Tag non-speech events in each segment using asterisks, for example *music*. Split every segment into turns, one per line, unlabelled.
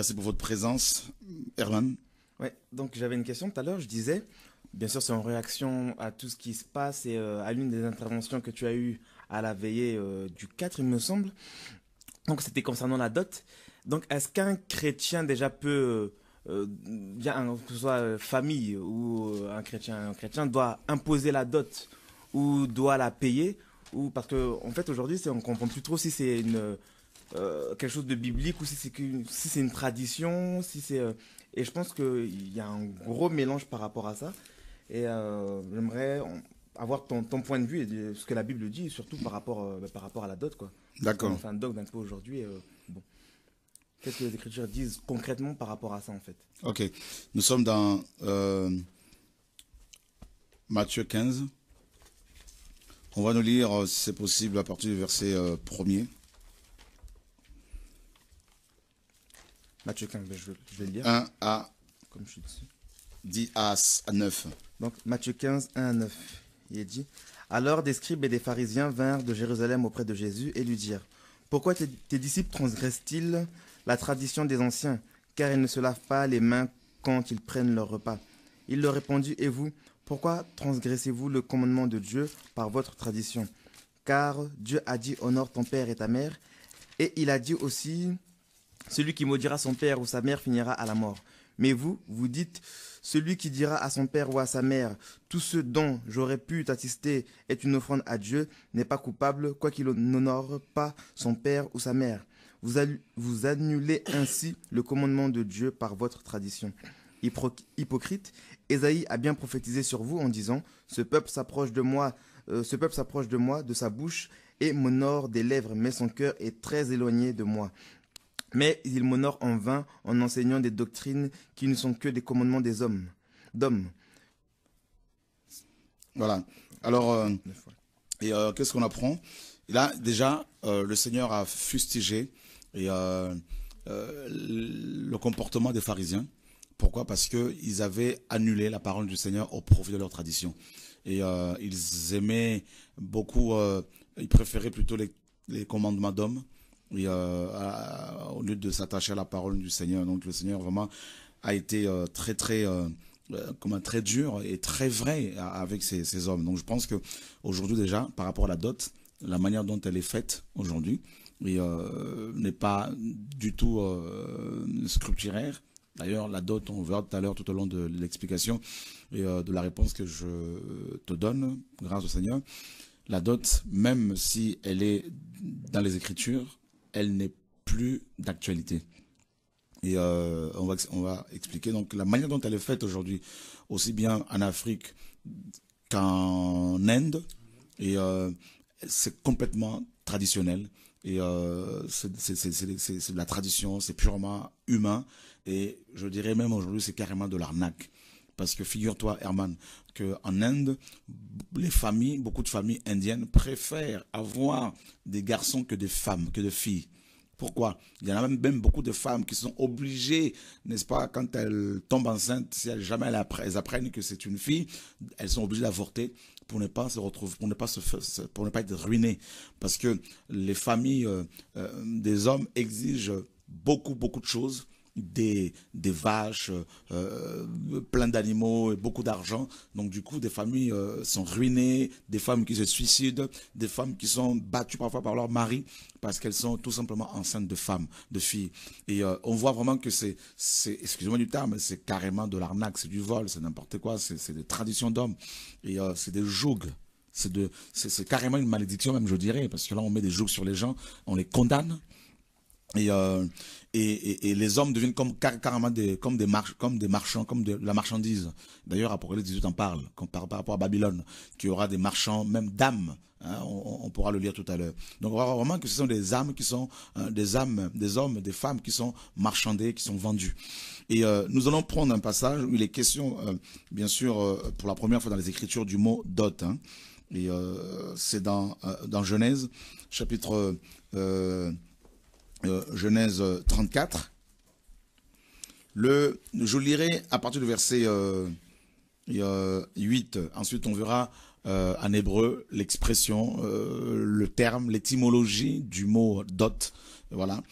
Merci pour votre présence. Herman Oui, donc j'avais une question tout à l'heure, je disais, bien sûr c'est en réaction à tout ce qui se passe et euh, à l'une des interventions que tu as eues à la veillée euh, du 4, il me semble. Donc c'était concernant la dot. Donc est-ce qu'un chrétien déjà peut, bien, euh, que ce soit famille ou un chrétien, un chrétien doit imposer la dot ou doit la payer ou parce qu'en en fait aujourd'hui on comprend plus trop si c'est une euh, quelque chose de biblique ou si c'est si c'est une tradition, si c'est euh, et je pense qu'il y a un gros mélange par rapport à ça. Et euh, j'aimerais avoir ton, ton, point de vue et ce que la Bible dit, surtout par rapport par rapport à la dot quoi. D'accord. enfin dogme peu aujourd'hui. bon, qu'est-ce que les Écritures disent concrètement par rapport à ça en fait
Ok, nous sommes dans Matthieu 15. On va nous lire, si c'est possible, à partir du verset 1er.
Matthieu 15, ben, je, vais lire. 1 à, Comme je suis dessus. 10 à 9. Donc Matthieu 15, 1 à 9. Il est dit Alors des scribes et des pharisiens vinrent de Jérusalem auprès de Jésus et lui dirent Pourquoi tes disciples transgressent-ils la tradition des anciens Car ils ne se lavent pas les mains quand ils prennent leur repas. Il leur répondit Et vous, pourquoi transgressez-vous le commandement de Dieu par votre tradition Car Dieu a dit Honore ton père et ta mère. Et il a dit aussi celui qui maudira son père ou sa mère finira à la mort. Mais vous, vous dites, celui qui dira à son père ou à sa mère, tout ce dont j'aurais pu t'assister est une offrande à Dieu, n'est pas coupable, quoiqu'il n'honore pas son père ou sa mère. Vous, vous annulez ainsi le commandement de Dieu par votre tradition. Hypocrite, Esaïe a bien prophétisé sur vous en disant, ce peuple s'approche de moi, euh, ce peuple s'approche de moi, de sa bouche, et m'honore des lèvres, mais son cœur est très éloigné de moi. Mais il m'honore en vain en enseignant des doctrines qui ne sont que des commandements des hommes, d'hommes. Voilà. Alors, euh, et euh, qu'est-ce qu'on apprend Là, déjà,
euh, le Seigneur a fustigé le comportement des pharisiens. Pourquoi Parce qu'ils avaient annulé la parole du Seigneur au profit de leur tradition. Et ils aimaient beaucoup, ils préféraient plutôt les commandements d'hommes euh, au lieu de s'attacher à la parole du Seigneur, donc le Seigneur vraiment a été euh, très très euh, comme un très dur et très vrai avec ces, hommes. Donc je pense que aujourd'hui déjà, par rapport à la dot, la manière dont elle est faite aujourd'hui n'est pas du tout scripturaire. D'ailleurs, la dot, on verra tout à l'heure tout au long de l'explication et de la réponse que je te donne, grâce au Seigneur. La dot, même si elle est dans les Écritures, elle n'est plus d'actualité. Et euh, on, va, expliquer donc la manière dont elle est faite aujourd'hui, aussi bien en Afrique qu'en Inde. Et euh, c'est complètement traditionnel. Et euh, c'est de la tradition, c'est purement humain. Et je dirais même aujourd'hui, c'est carrément de l'arnaque. Parce que figure-toi, Herman, en Inde, les familles, beaucoup de familles indiennes préfèrent avoir des garçons que des femmes, que des filles. Pourquoi Il y en a même, beaucoup de femmes qui sont obligées, n'est-ce pas, quand elles tombent enceintes, si elles, jamais elles, apprennent que c'est une fille, elles sont obligées d'avorter pour ne pas se retrouver, pour ne pas pour ne pas être ruinées, parce que les familles euh, euh, des hommes exigent beaucoup beaucoup de choses des, des vaches, euh, euh, plein d'animaux et beaucoup d'argent. Donc du coup, des familles euh, sont ruinées, des femmes qui se suicident, des femmes qui sont battues parfois par leur mari parce qu'elles sont tout simplement enceintes de femmes, de filles. Et on voit vraiment que c'est, excusez-moi du mais c'est carrément de l'arnaque, c'est du vol, c'est n'importe quoi, c'est des traditions d'hommes. Et c'est des jougs c'est carrément une malédiction même, je dirais, parce que là, on met des jougs sur les gens, on les condamne, euh, et, et, et, les hommes deviennent comme carrément des, comme des comme des marchands, comme de la marchandise. D'ailleurs, Apocalypse 18 en parle, par, par, rapport à Babylone, qui aura des marchands, même d'âmes. Hein, on, pourra le lire tout à l'heure. Donc, on vraiment que ce sont des âmes qui sont hein, des âmes, des hommes, des femmes qui sont marchandées, qui sont vendues. Et euh, nous allons prendre un passage où il est question, euh, bien sûr, pour la première fois dans les Écritures, du mot dot. Hein, et c'est dans, dans Genèse, chapitre. Euh, Genèse 34. Euh, le, je lirai à partir du verset 8. Euh, Ensuite, on verra en hébreu l'expression, le terme, l'étymologie du mot dot. Voilà.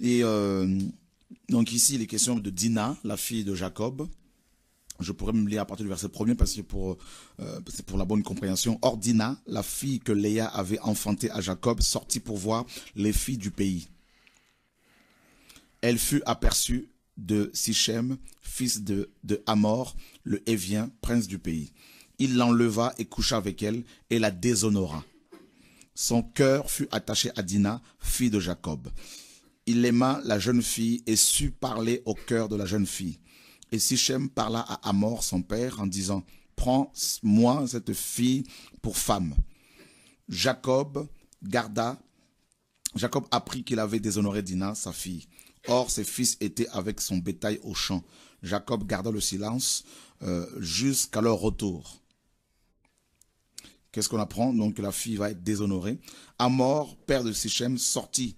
Et donc ici, il est question de Dina, la fille de Jacob. Je pourrais me lire à partir du verset premier parce que pour c'est pour la bonne compréhension. Or Dina, la fille que Léa avait enfantée à Jacob, sortit pour voir les filles du pays elle fut aperçue de Sichem, fils de, Amor, le Hévien, prince du pays. Il l'enleva et coucha avec elle et la déshonora. Son cœur fut attaché à Dina, fille de Jacob. Il aima la jeune fille et sut parler au cœur de la jeune fille. Et Sichem parla à Amor, son père, en disant Prends-moi cette fille pour femme. Jacob garda. Jacob apprit qu'il avait déshonoré Dina, sa fille. Or, ses fils étaient avec son bétail au champ. Jacob garda le silence euh, jusqu'à leur retour. Qu'est-ce qu'on apprend Donc, la fille va être déshonorée. Amor, père de Sichem, sortit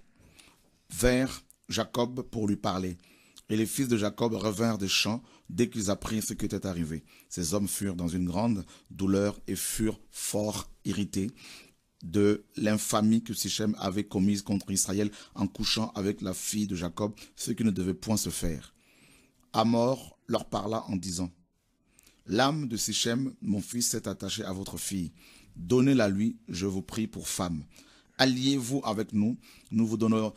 vers Jacob pour lui parler. Et les fils de Jacob revinrent des champs dès qu'ils apprirent ce qui était arrivé. Ces hommes furent dans une grande douleur et furent fort irrités de l'infamie que Sichem avait commise contre Israël en couchant avec la fille de Jacob, ce qui ne devait point se faire. Amor leur parla en disant L'âme de Sichem, mon fils, s'est attachée à votre fille. Donnez-la lui, je vous prie, pour femme. Alliez-vous avec nous, nous vous donnerons,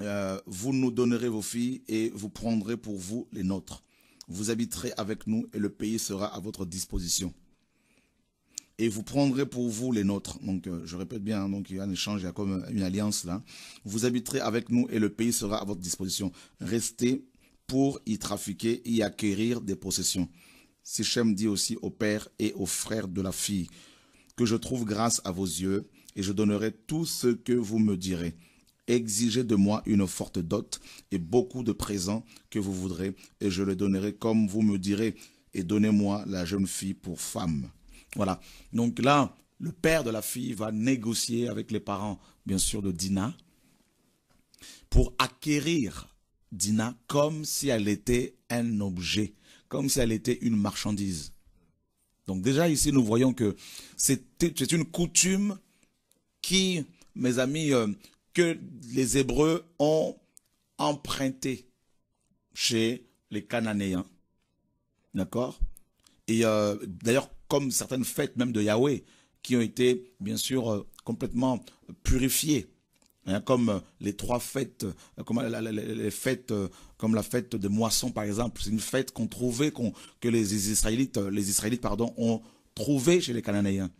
euh, vous nous donnerez vos filles et vous prendrez pour vous les nôtres. Vous habiterez avec nous et le pays sera à votre disposition et vous prendrez pour vous les nôtres. Donc, euh, je répète bien, hein, donc il y a un échange, il y a comme euh, une alliance là. Vous habiterez avec nous et le pays sera à votre disposition. Restez pour y trafiquer, y acquérir des possessions. Sichem dit aussi au père et aux frères de la fille, que je trouve grâce à vos yeux, et je donnerai tout ce que vous me direz. Exigez de moi une forte dot et beaucoup de présents que vous voudrez, et je les donnerai comme vous me direz, et donnez-moi la jeune fille pour femme. Voilà. Donc là, le père de la fille va négocier avec les parents, bien sûr, de Dina, pour acquérir Dina comme si elle était un objet, comme si elle était une marchandise. Donc déjà ici, nous voyons que c'est une coutume qui, mes amis, euh, que les Hébreux ont emprunté chez les Cananéens. D'accord Et euh, d'ailleurs, comme certaines fêtes même de Yahweh, qui ont été, bien sûr, euh, complètement purifiées. Hein, comme euh, les trois fêtes, euh, comme les fêtes, comme la fête de moisson par exemple, c'est une fête qu'on trouvait, que les Israélites, les Israélites pardon, ont trouvée chez les Cananéens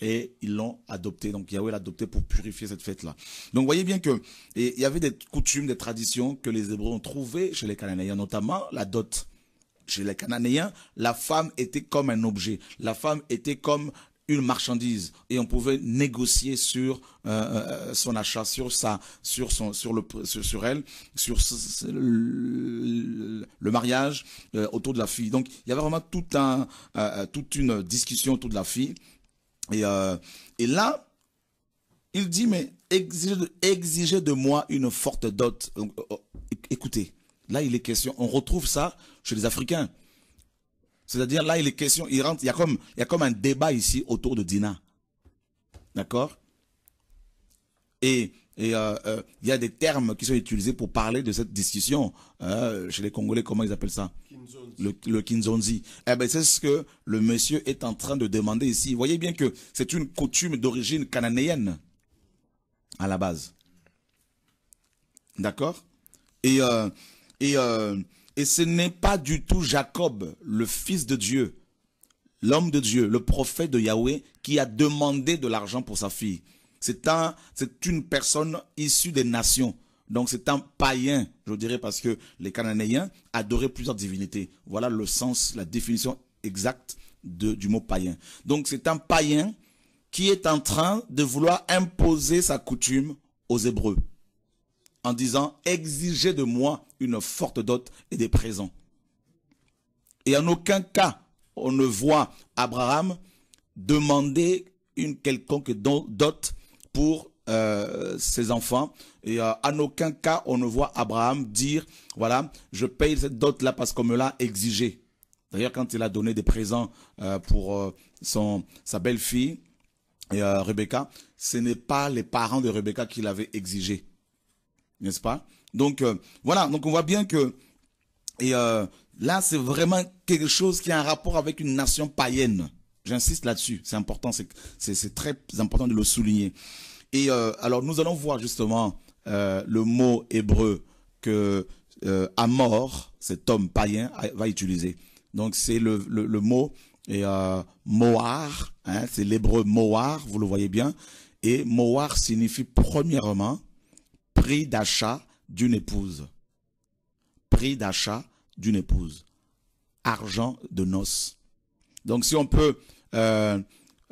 et ils l'ont adopté. Donc Yahweh l'a adopté pour purifier cette fête-là. Donc vous voyez bien que il y avait des coutumes, des traditions que les Hébreux ont trouvées chez les Cananéens, notamment la dot chez les Cananéens, la femme était comme un objet, la femme était comme une marchandise et on pouvait négocier sur euh, euh, euh, son achat sur sa sur son sur le sur, elle sur le, mariage autour de la fille donc il y avait vraiment tout un toute une discussion autour de la fille et là il dit mais exigez de, de moi une forte dot écoutez Là, il est question, on retrouve ça chez les Africains. C'est-à-dire, là, il est question, il, y a comme, il y a comme un débat ici autour de Dina. D'accord Et et euh, euh, il y a des termes qui sont utilisés pour parler de cette discussion. Euh, chez les Congolais, comment ils appellent ça Le, Kinzonzi. Eh ben, c'est ce que le monsieur est en train de demander ici. Vous voyez bien que c'est une coutume d'origine cananéenne, à la base. D'accord Et et, euh, et ce n'est pas du tout Jacob, le fils de Dieu, l'homme de Dieu, le prophète de Yahweh, qui a demandé de l'argent pour sa fille. C'est un, c'est une personne issue des nations. Donc c'est un païen, je dirais, parce que les Cananéens adoraient plusieurs divinités. Voilà le sens, la définition exacte de, du mot païen. Donc c'est un païen qui est en train de vouloir imposer sa coutume aux Hébreux en disant exigez de moi une forte dot et des présents. Et en aucun cas, on ne voit Abraham demander une quelconque dot pour euh, ses enfants. Et euh, en aucun cas, on ne voit Abraham dire, voilà, je paye cette dot-là parce qu'on me l'a exigé. D'ailleurs, quand il a donné des présents euh, pour son, sa belle-fille, et, Rebecca, ce n'est pas les parents de Rebecca qui l'avaient exigé n'est-ce pas Donc euh, voilà, donc on voit bien que et euh, là c'est vraiment quelque chose qui a un rapport avec une nation païenne. J'insiste là-dessus, c'est important, c'est très important de le souligner. Et euh, alors nous allons voir justement le mot hébreu que Amor, cet homme païen, va utiliser. Donc c'est le, mot et Moar, hein, c'est l'hébreu Moar, vous le voyez bien. Et Moar signifie premièrement prix d'achat d'une épouse. Prix d'achat d'une épouse. Argent de noces. Donc si on peut, euh,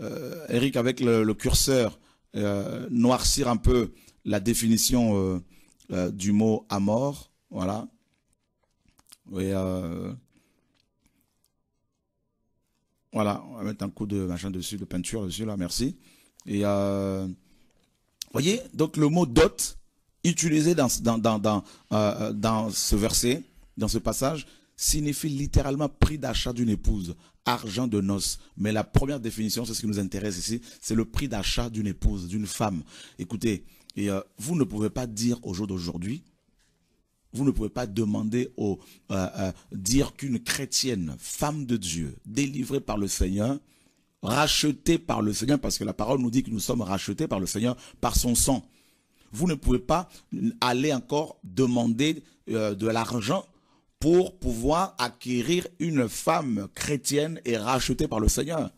euh, Eric, avec le, curseur, euh, noircir un peu la définition du mot amour. voilà. voilà, on va mettre un coup de machin dessus, de peinture dessus, là, merci. Et, voyez, donc le mot dot, utilisé dans, dans, euh, dans, ce verset, dans ce passage, signifie littéralement prix d'achat d'une épouse, argent de noces. Mais la première définition, c'est ce qui nous intéresse ici, c'est le prix d'achat d'une épouse, d'une femme. Écoutez, et, euh, vous ne pouvez pas dire au jour d'aujourd'hui, vous ne pouvez pas demander au euh, dire qu'une chrétienne, femme de Dieu, délivrée par le Seigneur, rachetée par le Seigneur, parce que la parole nous dit que nous sommes rachetés par le Seigneur, par son sang vous ne pouvez pas aller encore demander euh, de l'argent pour pouvoir acquérir une femme chrétienne et racheter par le Seigneur.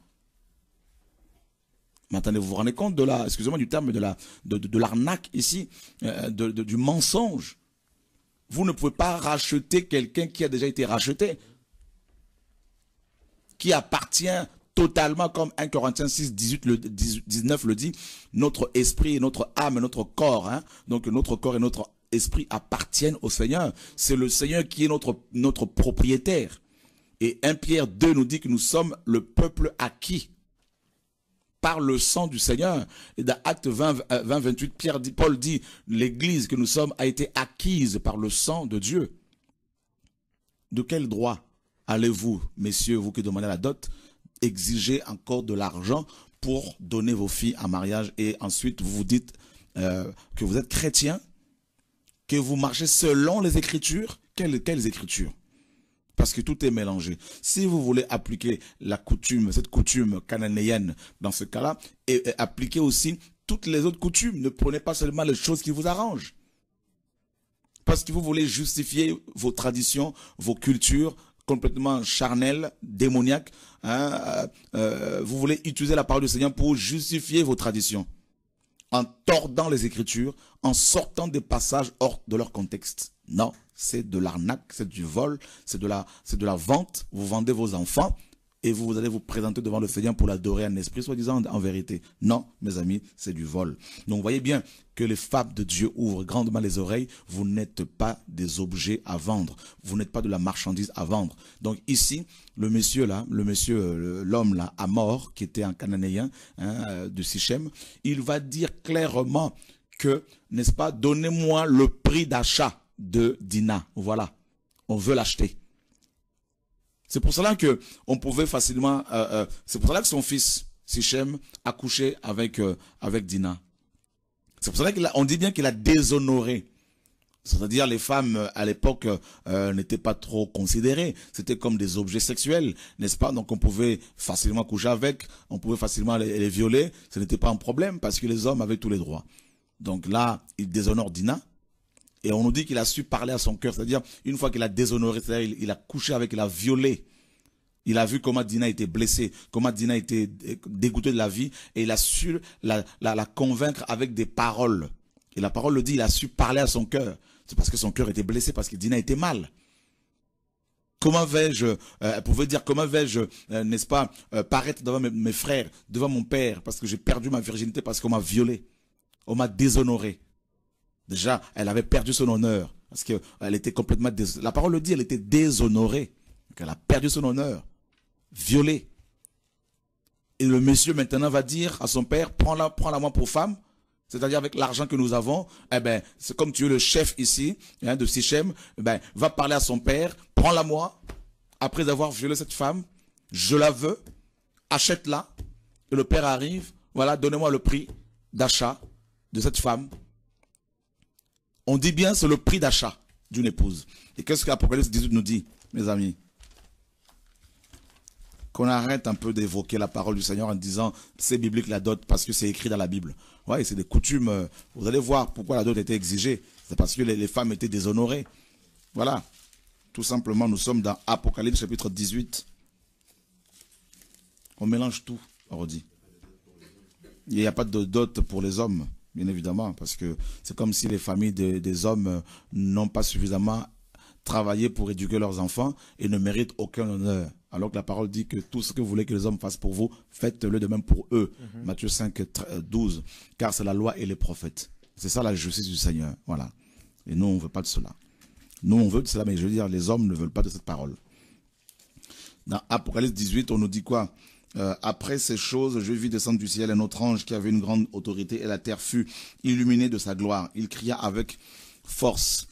Maintenant, vous vous rendez compte de la, excusez-moi du terme, de la, de, l'arnaque ici, euh, du mensonge. Vous ne pouvez pas racheter quelqu'un qui a déjà été racheté, qui appartient totalement comme 1 Corinthiens 6, 18, 19 le dit, notre esprit, et notre âme, notre corps, hein. donc notre corps et notre esprit appartiennent au Seigneur. C'est le Seigneur qui est notre, notre propriétaire. Et 1 Pierre 2 nous dit que nous sommes le peuple acquis par le sang du Seigneur. Et dans Acte 20, 28, euh, Pierre dit, Paul dit, l'église que nous sommes a été acquise par le sang de Dieu. De quel droit allez-vous, messieurs, vous qui demandez la dot, exiger encore de l'argent pour donner vos filles en mariage et ensuite vous vous dites euh, que vous êtes chrétien, que vous marchez selon les Écritures. Quelles, Écritures parce que tout est mélangé. Si vous voulez appliquer la coutume, cette coutume cananéenne dans ce cas-là, et, appliquer aussi toutes les autres coutumes, ne prenez pas seulement les choses qui vous arrangent. Parce que vous voulez justifier vos traditions, vos cultures, complètement charnel, démoniaque. Hein, euh, euh, vous voulez utiliser la parole du Seigneur pour justifier vos traditions en tordant les Écritures, en sortant des passages hors de leur contexte. Non, c'est de l'arnaque, c'est du vol, c'est de la, c'est de la vente. Vous vendez vos enfants et vous, allez vous présenter devant le Seigneur pour l'adorer en esprit, soi-disant en vérité. Non, mes amis, c'est du vol. Donc, voyez bien, que les fables de Dieu ouvrent grandement les oreilles. Vous n'êtes pas des objets à vendre. Vous n'êtes pas de la marchandise à vendre. Donc ici, le monsieur là, le monsieur, euh, l'homme là, à mort, qui était un Cananéen hein, euh, de Sichem, il va dire clairement que, n'est-ce pas, donnez-moi le prix d'achat de Dina. Voilà. On veut l'acheter. C'est pour cela que on pouvait facilement, euh, c'est pour cela que son fils, Sichem, a couché avec, avec Dina. C'est pour ça qu'on dit bien qu'il a déshonoré. C'est-à-dire les femmes euh, à l'époque euh, euh, n'étaient pas trop considérées, c'était comme des objets sexuels, n'est-ce pas Donc on pouvait facilement coucher avec, on pouvait facilement les, violer, ce n'était pas un problème parce que les hommes avaient tous les droits. Donc là, il déshonore Dina et on nous dit qu'il a su parler à son cœur, c'est-à-dire une fois qu'il a déshonoré, c'est-à-dire il, a couché avec, il a violé il a vu comment Dina était blessée, comment Dina était euh, dégoûtée de la vie, et il a su la, convaincre avec des paroles. Et la parole le dit, il a su parler à son cœur. C'est parce que son cœur était blessé, parce que Dina était mal. Comment vais-je, euh, elle pouvait dire, comment vais-je, euh, n'est-ce pas, paraître devant mes, frères, devant mon père, parce que j'ai perdu ma virginité, parce qu'on m'a violé, on m'a déshonoré. Déjà, elle avait perdu son honneur, parce qu'elle était complètement déshonorée. La parole le dit, elle était déshonorée. elle a perdu son honneur. Violé. Et le monsieur maintenant va dire à son père, prends-la, prends-la moi pour femme. C'est-à-dire avec l'argent que nous avons, eh ben, c'est comme tu es le chef ici, hein, de Sichem, eh ben, va parler à son père, prends-la moi, après avoir violé cette femme, je la veux, achète-la. Et le père arrive, voilà, donnez-moi le prix d'achat de cette femme. On dit bien, c'est le prix d'achat d'une épouse. Et qu'est-ce que l'Apocalypse 18 nous dit, mes amis qu'on arrête un peu d'évoquer la parole du Seigneur en disant c'est biblique la dot parce que c'est écrit dans la Bible. Ouais, c'est des coutumes. Euh, vous allez voir pourquoi la dot était exigée. C'est parce que les, femmes étaient déshonorées. Voilà. Tout simplement, nous sommes dans Apocalypse chapitre 18. On mélange tout, on redit. Il n'y a pas de dot pour les hommes, bien évidemment, parce que c'est comme si les familles des hommes euh, n'ont pas suffisamment travailler pour éduquer leurs enfants et ne méritent aucun honneur. Alors que la parole dit que tout ce que vous voulez que les hommes fassent pour vous, faites-le de même pour eux. Mhm. Matthieu 5, 12. Euh, Car c'est la loi et les prophètes. C'est ça la justice du Seigneur. Voilà. Et nous, on ne veut pas de cela. Nous, on veut de cela, mais je veux dire, les hommes ne veulent pas de cette parole. Dans Apocalypse 18, on nous dit quoi euh, après ces choses, je vis descendre du ciel un autre ange qui avait une grande autorité et la terre fut illuminée de sa gloire. Il cria avec force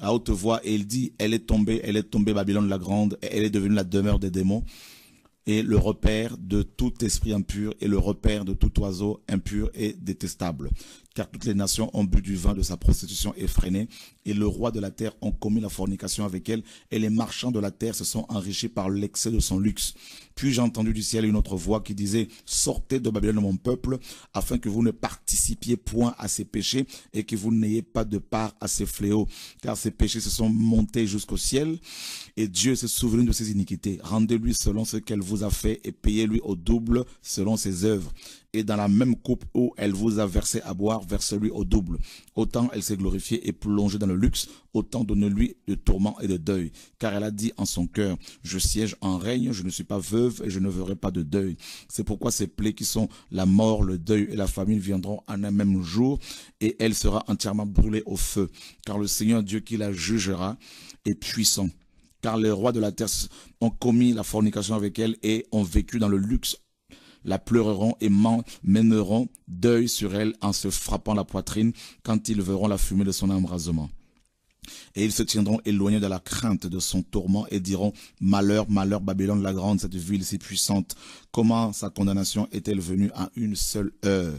à haute voix et il dit, elle est tombée, elle est tombée Babylone la Grande, elle est devenue la demeure des démons et le repère de tout esprit impur et le repère de tout oiseau impur et détestable car toutes les nations ont bu du vin de sa prostitution effrénée, et le roi de la terre ont commis la fornication avec elle, et les marchands de la terre se sont enrichis par l'excès de son luxe. Puis j'ai entendu du ciel une autre voix qui disait, sortez de Babylone mon peuple, afin que vous ne participiez point à ses péchés, et que vous n'ayez pas de part à ses fléaux, car ses péchés se sont montés jusqu'au ciel, et Dieu se souvenu de ses iniquités. Rendez-lui selon ce qu'elle vous a fait, et payez-lui au double selon ses œuvres et dans la même coupe où elle vous a versé à boire, vers lui au double. Autant elle s'est glorifiée et plongée dans le luxe, autant donnez lui de tourments et de deuil. Car elle a dit en son cœur, je siège en règne, je ne suis pas veuve et je ne verrai pas de deuil. C'est pourquoi ces plaies qui sont la mort, le deuil et la famine viendront en un même jour et elle sera entièrement brûlée au feu. Car le Seigneur Dieu qui la jugera est puissant. Car les rois de la terre ont commis la fornication avec elle et ont vécu dans le luxe la pleureront et mèneront deuil sur elle en se frappant la poitrine quand ils verront la fumée de son embrasement. Et ils se tiendront éloignés de la crainte de son tourment et diront Malheur, malheur, Babylone la grande, cette ville si puissante, comment sa condamnation est-elle venue à une seule heure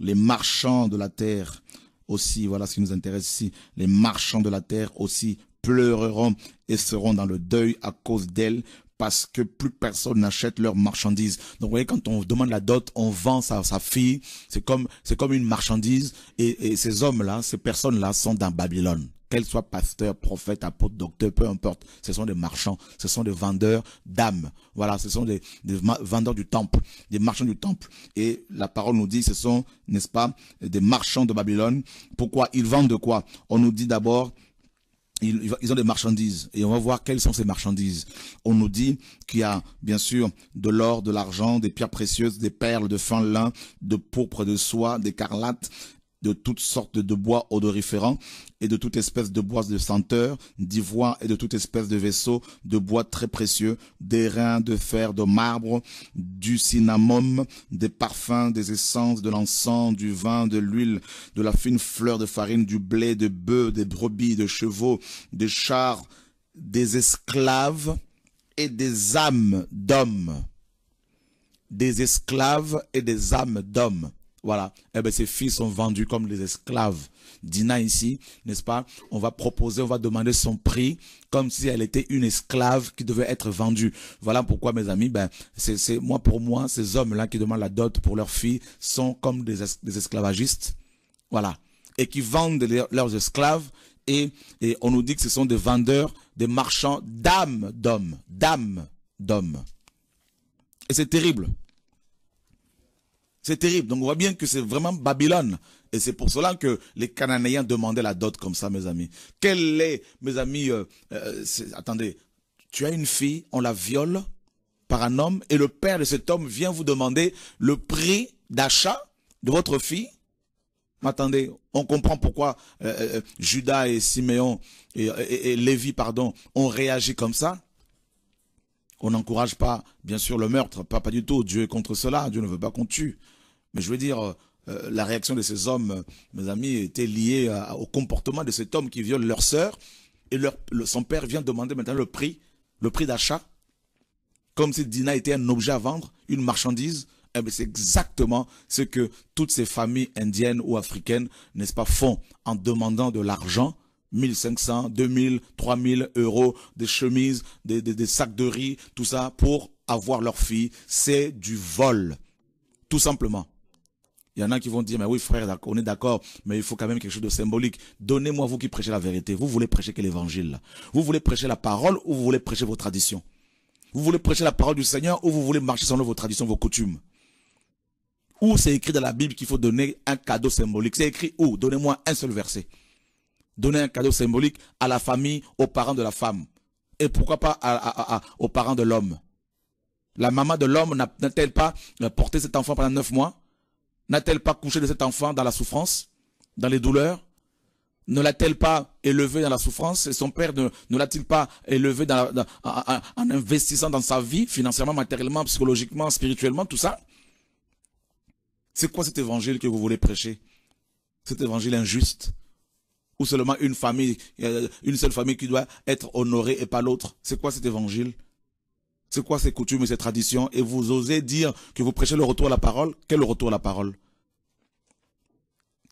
Les marchands de la terre aussi, voilà ce qui nous intéresse ici, les marchands de la terre aussi pleureront et seront dans le deuil à cause d'elle, parce que plus personne n'achète leurs marchandises. Donc vous voyez, quand on demande la dot, on vend sa, sa fille, c'est comme, c'est comme une marchandise, et, ces hommes-là, ces personnes-là sont dans Babylone qu'elles soient pasteurs, prophètes, apôtres, docteurs, peu importe. Ce sont des marchands, ce sont des vendeurs d'âmes. Voilà, ce sont des, des, vendeurs du temple, des marchands du temple. Et la parole nous dit, ce sont, n'est-ce pas, des marchands de Babylone. Pourquoi Ils vendent de quoi On nous dit d'abord, ils, ont des marchandises et on va voir quelles sont ces marchandises. On nous dit qu'il y a bien sûr de l'or, de l'argent, des pierres précieuses, des perles, de fin lin, de pourpre, de soie, d'écarlate, de toutes sortes de bois odoriférants et de toutes espèces de bois de senteur, d'ivoire et de toutes espèces de vaisseaux, de bois très précieux, des reins de fer, de marbre, du cinnamome, des parfums, des essences, de l'encens, du vin, de l'huile, de la fine fleur de farine, du blé, de bœufs, des brebis, de chevaux, des chars, des esclaves et des âmes d'hommes. Des esclaves et des âmes d'hommes. Voilà. Eh ben, ses filles sont vendues comme des esclaves. Dina ici, n'est-ce pas On va proposer, on va demander son prix comme si elle était une esclave qui devait être vendue. Voilà pourquoi, mes amis, ben, c'est moi pour moi, ces hommes-là qui demandent la dot pour leurs filles sont comme des, esclavagistes. Voilà. Et qui vendent leurs esclaves et, et on nous dit que ce sont des vendeurs, des marchands d'âmes d'hommes, d'âmes d'hommes. Et c'est terrible. C'est terrible. Donc on voit bien que c'est vraiment Babylone. Et c'est pour cela que les Cananéens demandaient la dot comme ça, mes amis. Quelle est, mes amis, euh, euh, attendez, tu as une fille, on la viole par un homme, et le père de cet homme vient vous demander le prix d'achat de votre fille. Mais attendez, on comprend pourquoi euh, Judas et Siméon et, Lévi, pardon, ont réagi comme ça. On n'encourage pas, bien sûr, le meurtre, pas, pas du tout. Dieu est contre cela, Dieu ne veut pas qu'on tue. Mais je veux dire, euh, euh, la réaction de ces hommes, euh, mes amis, était liée au comportement de cet homme qui viole leur sœur. Et leur, son père vient demander maintenant le prix, le prix d'achat. Comme si Dina était un objet à vendre, une marchandise. Eh ben, c'est exactement ce que toutes ces familles indiennes ou africaines, n'est-ce pas, font en demandant de l'argent 1500, 2000, 3000 euros des chemises, des, des, sacs de riz, tout ça pour avoir leur fille. C'est du vol, tout simplement. Il y en a qui vont dire, mais oui frère, on est d'accord, mais il faut quand même quelque chose de symbolique. Donnez-moi vous qui prêchez la vérité. Vous voulez prêcher quel évangile Vous voulez prêcher la parole ou vous voulez prêcher vos traditions Vous voulez prêcher la parole du Seigneur ou vous voulez marcher selon vos traditions, vos coutumes Où c'est écrit dans la Bible qu'il faut donner un cadeau symbolique C'est écrit où Donnez-moi un seul verset. Donnez un cadeau symbolique à la famille, aux parents de la femme. Et pourquoi pas aux parents de l'homme la maman de l'homme n'a-t-elle pas euh, porté cet enfant pendant neuf mois n'a-t-elle pas couché de cet enfant dans la souffrance, dans les douleurs Ne l'a-t-elle pas élevé dans la souffrance Et son père ne, l'a-t-il pas élevé en, en investissant dans sa vie, financièrement, matériellement, psychologiquement, spirituellement, tout ça C'est quoi cet évangile que vous voulez prêcher Cet évangile injuste ou seulement une famille, euh, une seule famille qui doit être honorée et pas l'autre. C'est quoi cet évangile c'est quoi ces coutumes et ces traditions et vous osez dire que vous prêchez le retour à la parole, quel retour à la parole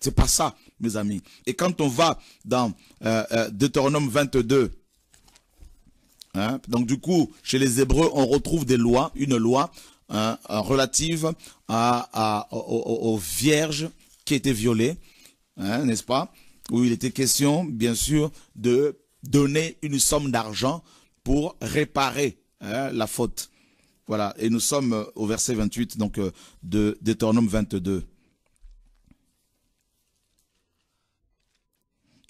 C'est pas ça, mes amis. Et quand on va dans euh, euh, Deutéronome 22, hein, donc du coup, chez les Hébreux, on retrouve des lois, une loi hein, relative aux, vierges qui étaient violées, hein, n'est-ce pas Où il était question, bien sûr, de donner une somme d'argent pour réparer Hein, la faute. Voilà, et nous sommes euh, au verset 28 donc euh, de Deutéronome 22.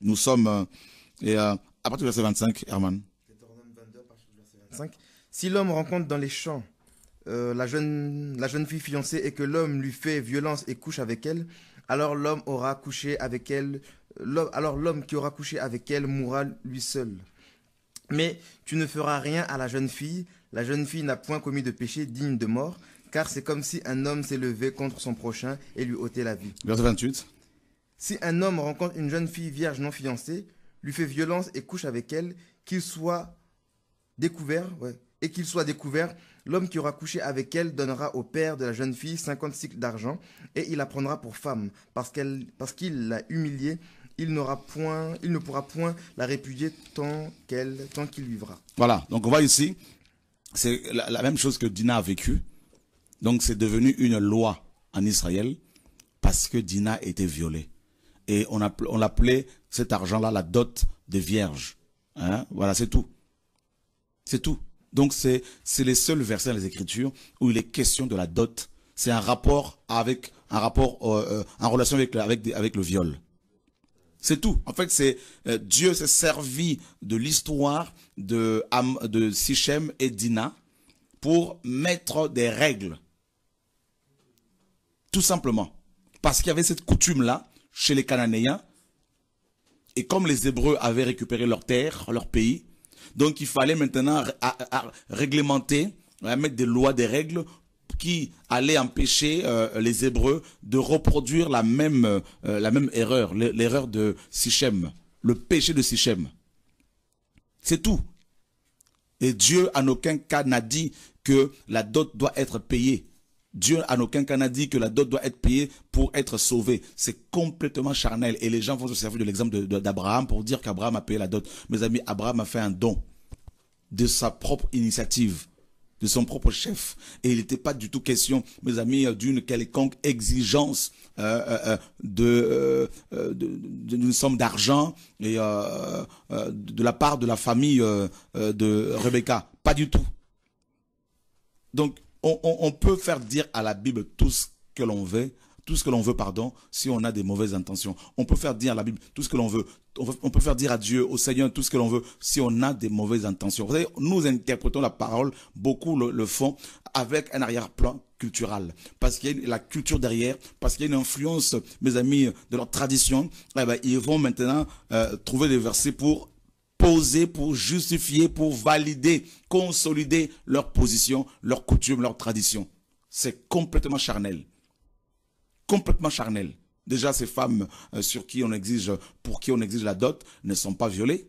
Nous sommes euh, et, à partir du verset 25, Herman. 22,
du verset 25. Si l'homme rencontre dans les champs la, jeune, la jeune fille fiancée et que l'homme lui fait violence et couche avec elle, alors l'homme aura couché avec elle, alors l'homme qui aura couché avec elle mourra lui seul. Mais tu ne feras rien à la jeune fille, la jeune fille n'a point commis de péché digne de mort, car c'est comme si un homme s'élevait contre son prochain et lui ôtait la vie. Verset 28. Si un homme rencontre une jeune fille vierge non fiancée, lui fait violence et couche avec elle, qu'il soit découvert, et qu'il soit découvert, l'homme qui aura couché avec elle donnera au père de la jeune fille 50 cycles d'argent, et il la prendra pour femme, parce, parce qu'il l'a humiliée il, point, il ne pourra point la répudier tant qu'elle, qu'il vivra.
Voilà, donc on voit ici, c'est la, même chose que Dina a vécu. Donc c'est devenu une loi en Israël parce que Dina était violée. Et on, on l'appelait cet argent-là la dot des vierges. Hein? Voilà, c'est tout. C'est tout. Donc c'est les seuls versets dans les Écritures où il est question de la dot. C'est un rapport avec un rapport euh, euh, en relation avec avec le viol. C'est tout. En fait, c'est euh, Dieu s'est servi de l'histoire de, Sichem et Dina pour mettre des règles. Tout simplement. Parce qu'il y avait cette coutume-là chez les Cananéens. Et comme les Hébreux avaient récupéré leur terre, leur pays, donc il fallait maintenant réglementer, mettre des lois, des règles qui allait empêcher euh, les Hébreux de reproduire la même, euh, la même erreur, l'erreur de Sichem, le péché de Sichem. C'est tout. Et Dieu, en aucun cas, n'a dit que la dot doit être payée. Dieu, en aucun cas, n'a dit que la dot doit être payée pour être sauvé. C'est complètement charnel. Et les gens vont se servir de l'exemple d'Abraham pour dire qu'Abraham a payé la dot. Mes amis, Abraham a fait un don de sa propre initiative de son propre chef. Et il n'était pas du tout question, mes amis, d'une quelconque exigence euh, euh, euh, de d'une somme d'argent et de la part de la famille de Rebecca. Pas du tout. Donc, on peut faire dire à la Bible tout ce que l'on veut tout ce que l'on veut, pardon, si on a des mauvaises intentions. On peut faire dire à la Bible tout ce que l'on veut. On peut faire dire à Dieu, au Seigneur, tout ce que l'on veut, si on a des mauvaises intentions. Vous savez, nous interprétons la parole, beaucoup le, font, avec un arrière-plan culturel. Parce qu'il y a la culture derrière, parce qu'il y a une influence, mes amis, de leur tradition. Eh bien, ils vont maintenant euh, trouver des versets pour poser, pour justifier, pour valider, consolider leur position, leur coutume, leur tradition. C'est complètement charnel complètement charnel. Déjà, ces femmes euh, sur qui on exige, pour qui on exige la dot, ne sont pas violées.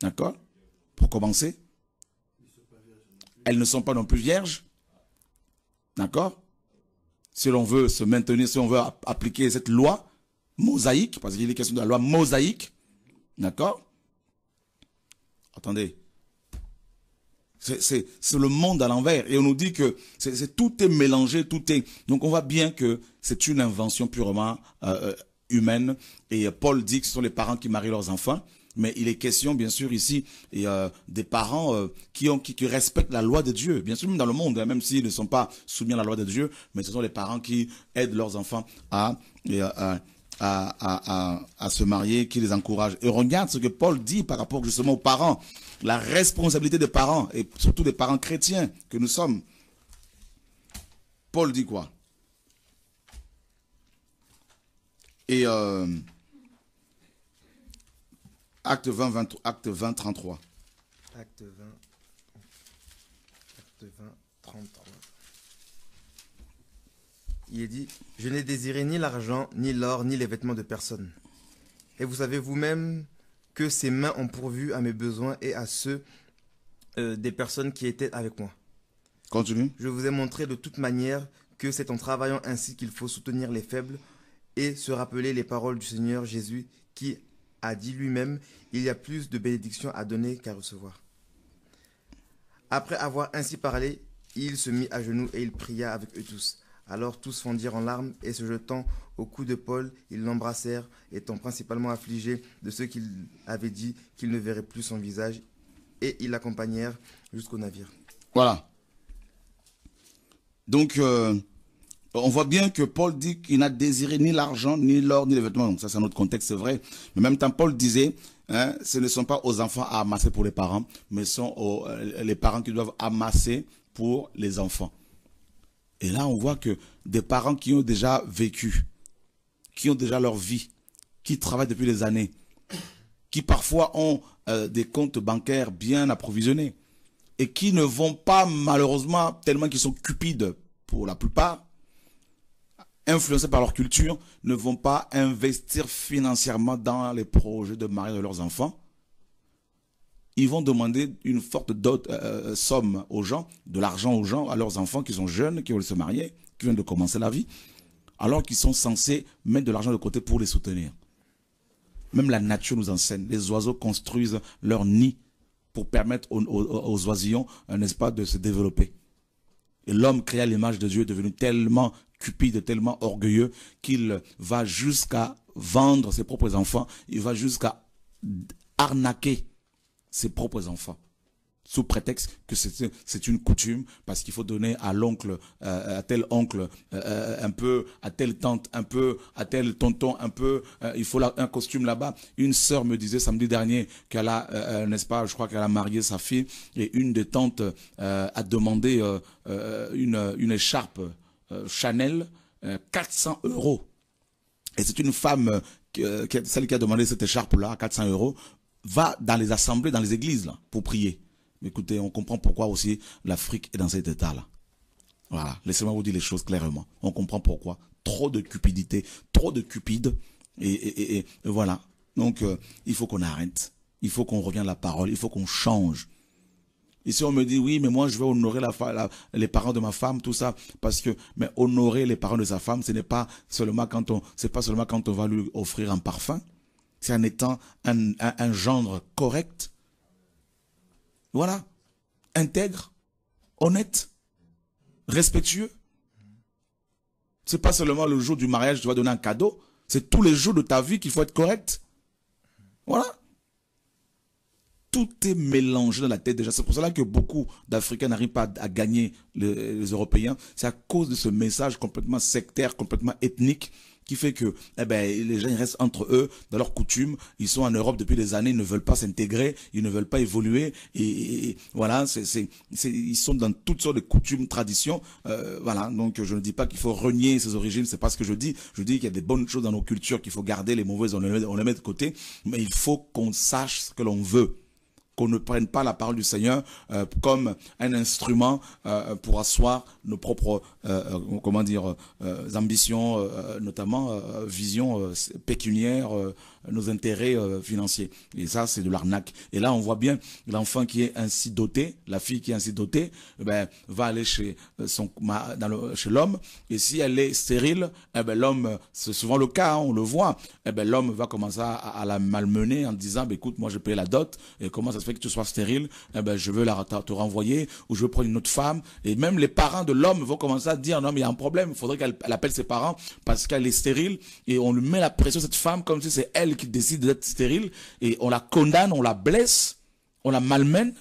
D'accord Pour commencer. Elles ne sont pas non plus vierges. D'accord Si l'on veut se maintenir, si on veut appliquer cette loi mosaïque, parce qu'il est question de la loi mosaïque. D'accord Attendez. C'est le monde à l'envers. Et on nous dit que tout est mélangé, tout est... Donc on voit bien que c'est une invention purement euh, euh, humaine. Et euh, Paul dit que ce sont les parents qui marient leurs enfants. Mais il est question, bien sûr, ici, des parents qui, ont, qui, respectent la loi de Dieu. Bien sûr, même dans le monde, hein, même s'ils ne sont pas soumis à la loi de Dieu, mais ce sont les parents qui aident leurs enfants à, à, se marier, qui les encourage. Et regarde ce que Paul dit par rapport justement aux parents, la responsabilité des parents, et surtout des parents chrétiens que nous sommes. Paul dit quoi Et euh, acte, 20, 20, acte 20, 33.
Acte 20, acte 20, 33 il dit, je n'ai désiré ni l'argent, ni l'or, ni les vêtements de personne. Et vous savez vous-même que ses mains ont pourvu à mes besoins et à ceux euh, des personnes qui étaient avec moi. Continue. Je vous ai montré de toute manière que c'est en travaillant ainsi qu'il faut soutenir les faibles et se rappeler les paroles du Seigneur Jésus qui a dit lui-même, il y a plus de bénédictions à donner qu'à recevoir. Après avoir ainsi parlé, il se mit à genoux et il pria avec eux tous. Alors tous fondirent en larmes et se jetant au cou de Paul, ils l'embrassèrent, étant principalement affligés de ce qu'il avait dit qu'ils ne verraient plus son visage, et ils l'accompagnèrent jusqu'au navire.
Voilà. Donc, euh, on voit bien que Paul dit qu'il n'a désiré ni l'argent, ni l'or, ni les vêtements. Donc ça, c'est un autre contexte, c'est vrai. Mais en même temps, Paul disait, hein, ce ne sont pas aux enfants à amasser pour les parents, mais sont euh, les parents qui doivent amasser pour les enfants. Et là, on voit que des parents qui ont déjà vécu, qui ont déjà leur vie, qui travaillent depuis des années, qui parfois ont euh, des comptes bancaires bien approvisionnés et qui ne vont pas malheureusement tellement qu'ils sont cupides pour la plupart, influencés par leur culture, ne vont pas investir financièrement dans les projets de mariage de leurs enfants ils vont demander une forte dot, euh, euh, somme aux gens, de l'argent aux gens, à leurs enfants qui sont jeunes, qui veulent se marier, qui viennent de commencer la vie, alors qu'ils sont censés mettre de l'argent de côté pour les soutenir. Même la nature nous enseigne, les oiseaux construisent leur nid pour permettre aux, aux oisillons, euh, n'est-ce pas, de se développer. Et l'homme créé l'image de Dieu est devenu tellement cupide, tellement orgueilleux, qu'il va jusqu'à vendre ses propres enfants, il va jusqu'à arnaquer ses propres enfants sous prétexte que c'est une coutume, parce qu'il faut donner à l'oncle, euh, à tel oncle, euh, euh, un peu, à telle tante, un peu, à tel tonton, un peu, il faut un costume là-bas. Une sœur me disait samedi dernier qu'elle a, n'est-ce pas, je crois qu'elle a marié sa fille, et une des tantes a demandé une, une écharpe Chanel, 400 euros. Et c'est une femme, celle qui a demandé cette écharpe-là, 400 euros, va dans les assemblées, dans les églises, pour prier. Écoutez, on comprend pourquoi aussi l'Afrique est dans cet état-là. Voilà, laissez-moi vous dire les choses clairement. On comprend pourquoi. Trop de cupidité, trop de cupides. Et, voilà. Donc, euh, il faut qu'on arrête. Il faut qu'on revienne à la parole. Il faut qu'on change. Et si on me dit, oui, mais moi, je vais honorer les parents de ma femme, tout ça, parce que, mais honorer les parents de sa femme, ce n'est pas seulement c'est pas seulement quand on va lui offrir un parfum c'est en étant un, gendre correct, voilà, intègre, honnête, respectueux. C'est pas seulement le jour du mariage tu vas donner un cadeau, c'est tous les jours de ta vie qu'il faut être correct. Voilà. Tout est mélangé dans la tête déjà. C'est pour cela que beaucoup d'Africains n'arrivent pas à, gagner les Européens. C'est à cause de ce message complètement sectaire, complètement ethnique, qui fait que eh ben, les gens restent entre eux, dans leurs coutumes. Ils sont en Europe depuis des années, ils ne veulent pas s'intégrer, ils ne veulent pas évoluer. Et, voilà, c'est ils sont dans toutes sortes de coutumes, traditions. Euh, voilà, donc je ne dis pas qu'il faut renier ses origines, c'est pas ce que je dis. Je dis qu'il y a des bonnes choses dans nos cultures qu'il faut garder, les mauvaises on on les met de côté. Mais il faut qu'on sache ce que l'on veut qu'on ne prenne pas la parole du Seigneur euh, comme un instrument euh, euh, pour asseoir nos propres, comment dire, ambitions, notamment visions pécuniaires, nos intérêts euh, financiers. Et ça, c'est de l'arnaque. Et là, on voit bien l'enfant qui est ainsi doté, la fille qui est ainsi dotée, eh ben, va aller chez euh, son dans le, chez l'homme. Et si elle est stérile, eh ben, l'homme, c'est souvent le cas, hein, on le voit, eh ben, l'homme va commencer à, la malmener en disant, bah, écoute, moi, je paye la dot, et comment ça se fait que tu sois stérile ben, Je veux la, te renvoyer, ou je veux prendre une autre femme. Et même les parents de l'homme vont commencer à dire, non, mais il y a un problème, il faudrait qu'elle appelle ses parents parce qu'elle est stérile, et on lui met la pression, cette femme, comme si c'est elle qui décide d'être stérile, et on la condamne, on la blesse, on la malmène.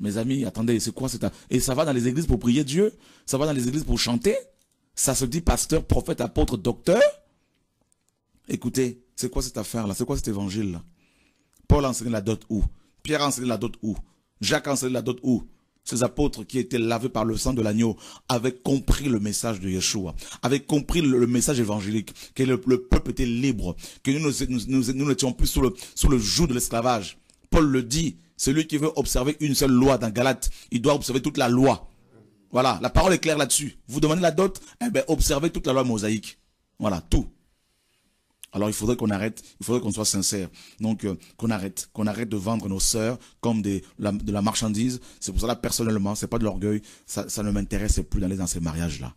Mes amis, attendez, c'est quoi cette... Et ça va dans les églises pour prier Dieu, ça va dans les églises pour chanter, ça se dit pasteur, prophète, apôtre, docteur. Écoutez, c'est quoi cette affaire-là C'est quoi cet évangile-là Paul enseigne la dot où Pierre enseigne la dot où Jacques enseigne la dot où ces apôtres qui étaient lavés par le sang de l'agneau avaient compris le message de Yeshua, avaient compris le, message évangélique, que le, peuple était libre, que nous n'étions plus sous le, sous le joug de l'esclavage. Paul le dit, celui qui veut observer une seule loi dans Galate, il doit observer toute la loi. Voilà, la parole est claire là-dessus. Vous demandez la dot, eh bien, observez toute la loi mosaïque. Voilà, tout. Alors il faudrait qu'on arrête, il faudrait qu'on soit sincère. Donc euh, qu'on arrête, qu'on arrête de vendre nos sœurs comme de la marchandise. C'est pour cela personnellement, c'est pas de l'orgueil, ça, ça ne m'intéresse plus d'aller dans ces mariages-là.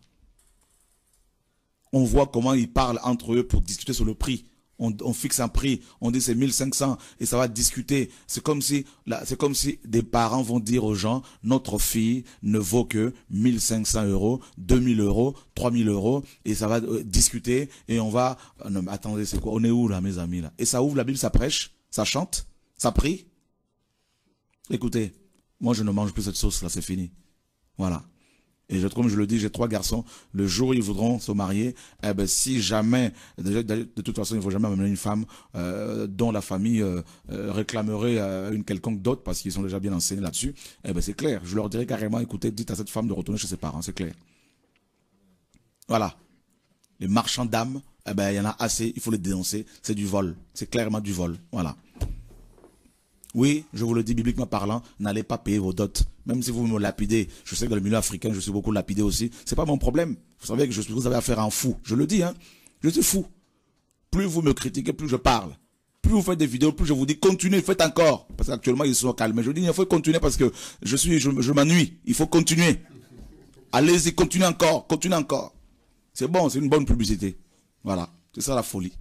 On voit comment ils parlent entre eux pour discuter sur le prix on, fixe un prix, on dit c'est 1500 et ça va discuter. C'est comme si, c'est comme si des parents vont dire aux gens, notre fille ne vaut que 1500 euros, 2000 euros, 3000 euros et ça va euh, discuter et on va, euh, attendez, c'est quoi? On est où là, mes amis là? Et ça ouvre la Bible, ça prêche, ça chante, ça prie. Écoutez, moi je ne mange plus cette sauce là, c'est fini. Voilà. Et je, je le dis, j'ai trois garçons. Le jour où ils voudront se marier, eh ben, si jamais, de, toute façon, il ne faut jamais amener une femme euh, dont la famille euh, euh, réclamerait une quelconque dot parce qu'ils sont déjà bien enseignés là-dessus. Eh ben, c'est clair. Je leur dirais carrément, écoutez, dites à cette femme de retourner chez ses parents, c'est clair. Voilà. Les marchands d'âmes, eh ben, il y en a assez, il faut les dénoncer. C'est du vol. C'est clairement du vol. Voilà. Oui, je vous le dis bibliquement parlant, n'allez pas payer vos dots. Même si vous me lapidez, je sais que dans le milieu africain, je suis beaucoup lapidé aussi. C'est pas mon problème. Vous savez que je suis, vous avez affaire à un fou. Je le dis, hein. Je suis fou. Plus vous me critiquez, plus je parle. Plus vous faites des vidéos, plus je vous dis continuez, faites encore. Parce qu'actuellement, ils sont Mais Je dis, il faut continuer parce que je suis, je, m'ennuie. Il faut continuer. Allez-y, continuez encore, continuez encore. C'est bon, c'est une bonne publicité. Voilà. C'est ça la folie.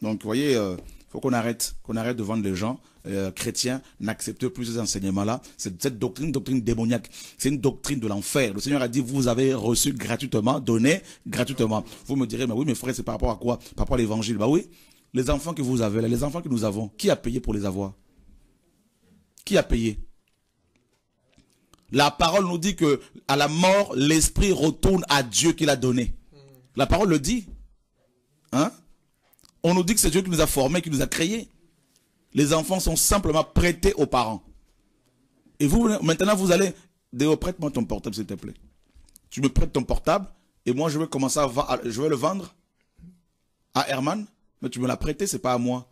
Donc, vous voyez, euh, faut qu'on arrête, qu'on arrête de vendre les gens euh, chrétiens, n'accepte plus ces enseignements-là. C'est cette doctrine, doctrine démoniaque. C'est une doctrine de l'enfer. Le Seigneur a dit, vous avez reçu gratuitement, donné gratuitement. Vous me direz, mais oui, mes frères, c'est par rapport à quoi Par rapport à l'évangile. Bah oui, les enfants que vous avez, les enfants que nous avons, qui a payé pour les avoir Qui a payé La parole nous dit que à la mort, l'esprit retourne à Dieu qui l'a donné. La parole le dit. Hein on nous dit que c'est Dieu qui nous a formés, qui nous a créés. Les enfants sont simplement prêtés aux parents. Et vous, maintenant, vous allez, Déo, prête-moi ton portable, s'il te plaît. Tu me prêtes ton portable, et moi, je vais commencer à, je vais le vendre à Herman, mais tu me l'as prêté, c'est pas à moi.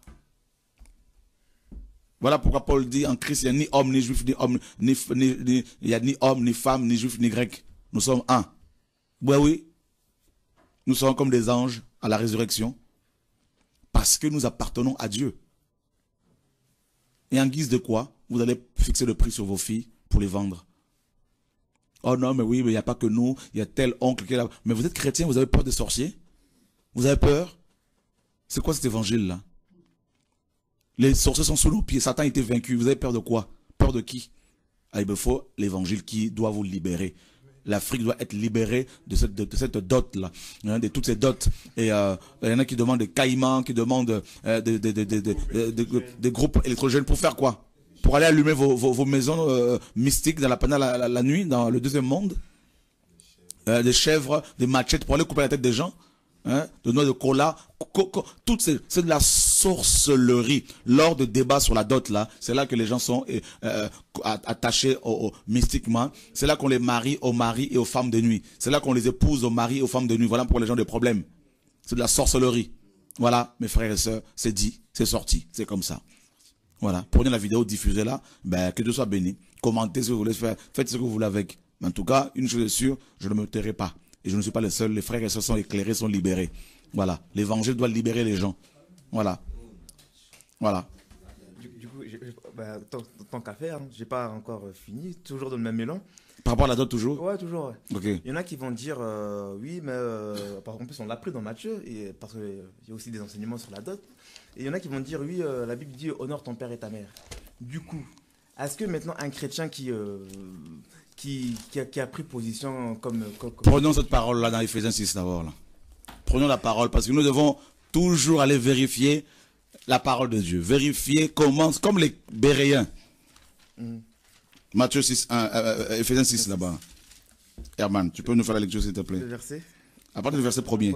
Voilà pourquoi Paul dit en Christ, il n'y a ni homme, ni juif, ni homme, ni, ni homme, ni femme, ni juif, ni grec. Nous sommes un. Oui, ben oui. Nous sommes comme des anges à la résurrection. Parce que nous appartenons à Dieu. Et en guise de quoi Vous allez fixer le prix sur vos filles pour les vendre. Oh non, mais oui, mais il n'y a pas que nous, il y a tel oncle. là Mais vous êtes chrétien, vous avez peur des sorciers Vous avez peur C'est quoi cet évangile-là Les sorciers sont sous nos pieds, Satan a été vaincu. Vous avez peur de quoi Peur de qui ah, Il me faut l'évangile qui doit vous libérer l'Afrique doit être libérée de cette, dot-là, hein, de toutes ces dots. Et euh, il y en a qui demandent des caïmans, qui demandent euh, des groupes électrogènes pour faire quoi Pour aller allumer vos, maisons euh, mystiques dans la pendant la, la, nuit, dans le deuxième monde Des chèvres, des machettes pour aller couper la tête des gens hein, De noix de cola, coco toutes ces, c'est de la sorcellerie. Lors de débats sur la dot, là, c'est là que les gens sont euh, euh, attachés au, mystiquement. C'est là qu'on les marie aux maris et aux femmes de nuit. C'est là qu'on les épouse aux maris et aux femmes de nuit. Voilà pour les gens des problèmes. C'est de la sorcellerie. Voilà, mes frères et sœurs, c'est dit, c'est sorti, c'est comme ça. Voilà, prenez la vidéo, diffusée là, ben, que Dieu soit béni. Commentez ce que vous voulez faire, faites ce que vous voulez avec. Mais en tout cas, une chose est sûre, je ne me tairai pas. Et je ne suis pas le seul, les frères et sœurs sont éclairés, sont libérés. Voilà, l'évangile doit libérer les gens. Voilà. Voilà.
Du, coup, bah, tant, qu'à faire, je hein. j'ai pas encore euh, fini, toujours dans le même élan. Par rapport à la dot, toujours Ouais, toujours. Il y en a qui vont dire euh, oui, mais euh, par contre, on l'a pris dans Matthieu, et, parce qu'il y a aussi des enseignements sur la dot. Et il y en a qui vont dire oui, la Bible dit honore ton père et ta mère. Du coup, est-ce que maintenant un chrétien qui, qui, qui, a, pris position comme. comme Prenons
cette parole-là dans Ephésiens 6 d'abord. Prenons la parole parce que nous devons toujours aller vérifier la parole de Dieu. Vérifier comment, comme les Béréens. Matthieu 6, euh, euh, Ephésiens 6 là-bas. Herman, tu peux nous faire la lecture s'il te
plaît. Le verset. À partir du verset premier.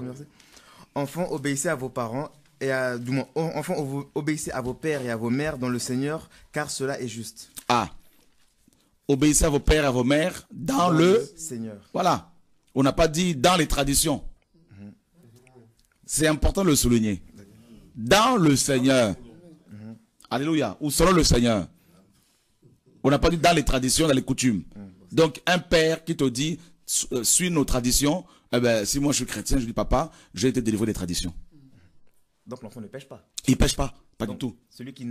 Enfants, obéissez à vos parents et à, du moins, oh, obéissez à vos pères et à vos mères dans le Seigneur, car cela est juste. Ah.
Obéissez à vos pères et à vos mères dans, le
Seigneur. Voilà.
On n'a pas dit dans les traditions. C'est important de le souligner. Dans le Seigneur. Alléluia. Ou selon le Seigneur. On n'a pas dit dans les traditions, dans les coutumes. Donc, un père qui te dit, euh, suis nos traditions, eh ben, si moi je suis chrétien, je dis, papa, j'ai été délivré des traditions.
Donc, l'enfant ne pêche pas.
Il pêche pas, pas du tout.
Celui qui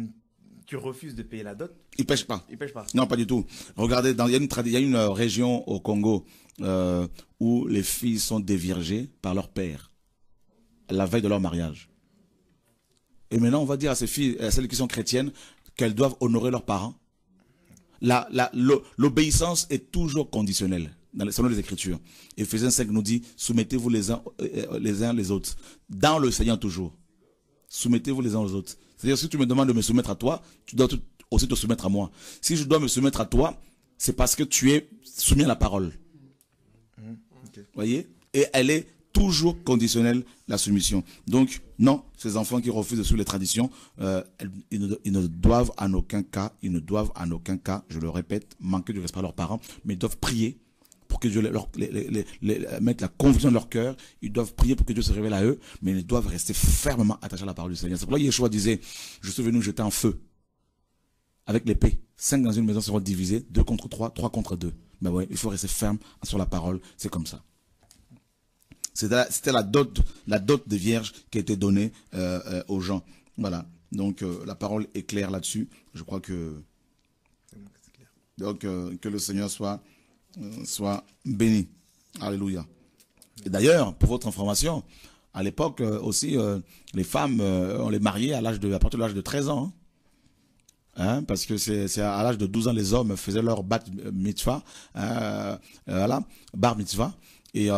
refuse de payer la dot Il pêche pas. Il pêche pas. Non, pas
du tout. Regardez, il, y a une euh, région au Congo euh, où les filles sont dévirgées par leur père la veille de leur mariage. Et maintenant, on va dire à ces filles, à celles qui sont chrétiennes, qu'elles doivent honorer leurs parents. L'obéissance est toujours conditionnelle, selon les Écritures. Ephésiens 5 nous dit, soumettez-vous euh, euh, les uns, les autres, dans le Seigneur toujours. Soumettez-vous les uns aux autres. C'est-à-dire, si tu me demandes de me soumettre à toi, tu dois aussi te soumettre à moi. Si je dois me soumettre à toi, c'est parce que tu es soumis à la parole. Vous mmh. voyez Et elle est toujours conditionnel la soumission. Donc, non, ces enfants qui refusent de suivre les traditions, euh, ils, ne, doivent en aucun cas, ils ne doivent en aucun cas, je le répète, manquer du respect à leurs parents, mais ils doivent prier pour que Dieu leur, les, mette la conviction dans leur cœur. Ils doivent prier pour que Dieu se révèle à eux, mais ils doivent rester fermement attachés à la parole du Seigneur. C'est pourquoi Yeshua disait, je suis venu jeter en feu avec l'épée. Cinq dans une maison seront divisés, deux contre trois, trois contre deux. Mais ben ouais, il faut rester ferme sur la parole, c'est comme ça. C'était la dot, la dot des vierges qui était donnée euh, euh, aux gens. Voilà. Donc euh, la parole est claire là-dessus. Je crois que donc que le Seigneur soit soit béni. Alléluia. Et d'ailleurs, pour votre information, à l'époque aussi, les femmes, on les mariait à l'âge de partir de l'âge de 13 ans. Hein. Hein, parce que c'est à l'âge de 12 ans les hommes faisaient leur bat mitzvah, hein, voilà, bar mitzvah, et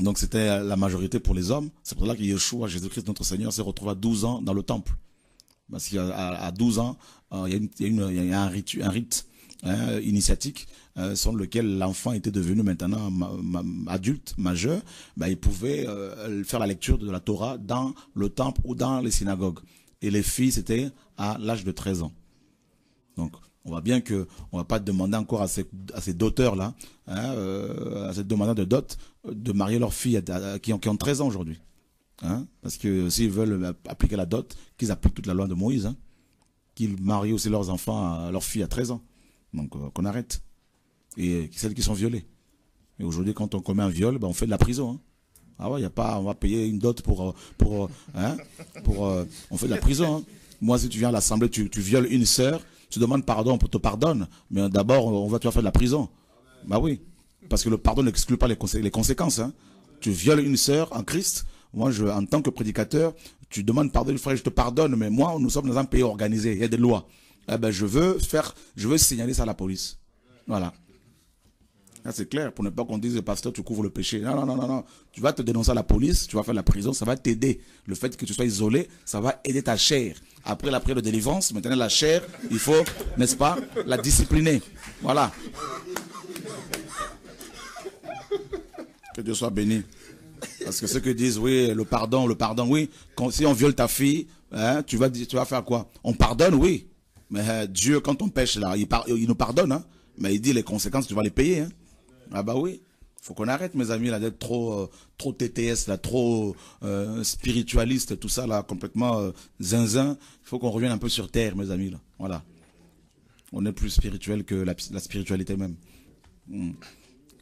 donc c'était la majorité pour les hommes. C'est pour cela que Yeshua, Jésus-Christ, notre Seigneur, s'est retrouvé à 12 ans dans le temple. Parce qu'à 12 ans, euh, il y, a un rite, un rite hein, initiatique sur euh, selon lequel l'enfant était devenu maintenant adulte, majeur. Ben, il pouvait euh, faire la lecture de la Torah dans le temple ou dans les synagogues. Et les filles, c'était à l'âge de 13 ans. Donc, on voit bien que on va pas demander encore à ces, à doteurs-là, hein, euh, à ces demandeurs de dot, de marier leurs filles qui, ont, qui 13 ans aujourd'hui. Hein. parce que s'ils veulent appliquer la dot, qu'ils appliquent toute la loi de Moïse, hein, qu'ils marient aussi leurs enfants, à, leurs filles à 13 ans. Donc euh, qu'on arrête. Et celles qui sont violées. Et aujourd'hui, quand on commet un viol, ben, on fait de la prison. Ah ouais, y a pas, on va payer une dot pour, pour, pour, euh, on fait de la prison. Moi, si tu viens à l'assemblée, tu, tu violes une sœur, tu demandes pardon, on te pardonne, mais d'abord, on va, te faire de la prison. Bah oui, parce que le pardon n'exclut pas les, conséquences. Hein. Tu violes une sœur en Christ, moi, je, en tant que prédicateur, tu demandes pardon, frère, je te pardonne, mais moi, nous sommes dans un pays organisé, il y a des lois. Eh ben, je veux faire, je veux signaler ça à la police. Voilà c'est clair, pour ne pas qu'on dise, pasteur, tu couvres le péché. Non, non, non, non, non. Tu vas te dénoncer à la police, tu vas faire la prison, ça va t'aider. Le fait que tu sois isolé, ça va aider ta chair. Après la prière de délivrance, maintenant la chair, il faut, n'est-ce pas, la discipliner. Voilà. Que Dieu soit béni. Parce que ceux qui disent, oui, le pardon, le pardon, oui, si on viole ta fille, hein, tu, vas, tu vas faire quoi On pardonne, oui. Mais euh, Dieu, quand on pêche, là, il, il nous pardonne. Hein. mais il dit, les conséquences, tu vas les payer. Hein. Ah bah oui. Faut qu'on arrête, mes amis, là, d'être trop, euh, trop TTS, là, trop euh, spiritualiste, tout ça, là, complètement euh, zinzin. Il faut qu'on revienne un peu sur terre, mes amis, là. Voilà. On est plus spirituel que la, spiritualité même. Hmm.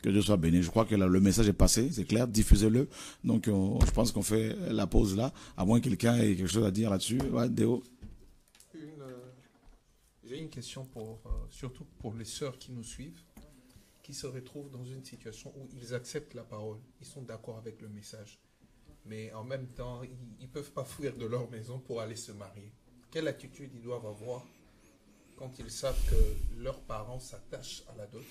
Que Dieu soit béni. Je crois que le message est passé, c'est clair, diffusez-le. Donc, je pense qu'on fait la pause là, à moins que quelqu'un ait quelque chose à dire là-dessus. Déo.
J'ai une question pour, surtout pour les sœurs qui nous suivent qui se retrouvent dans une situation où ils acceptent la parole, ils sont d'accord avec le message, mais en même temps, ils ne peuvent pas fuir de leur maison pour aller se marier. Quelle attitude ils doivent avoir quand ils savent que leurs parents s'attachent à la dot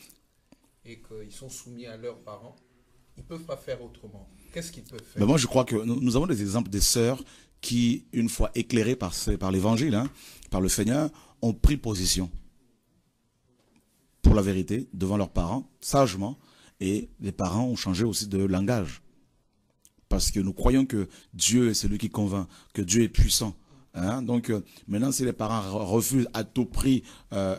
et qu'ils sont soumis à leurs parents Ils ne peuvent pas faire autrement. Qu'est-ce qu'ils peuvent faire ben, Moi, je crois
que nous, avons des exemples des sœurs qui, une fois éclairées par, l'Évangile, hein, par le Seigneur, ont pris position pour la vérité devant leurs parents, sagement, et les parents ont changé aussi de langage. Parce que nous croyons que Dieu est celui qui convainc, que Dieu est puissant. Hein. Donc euh, maintenant, si les parents refusent à tout prix euh,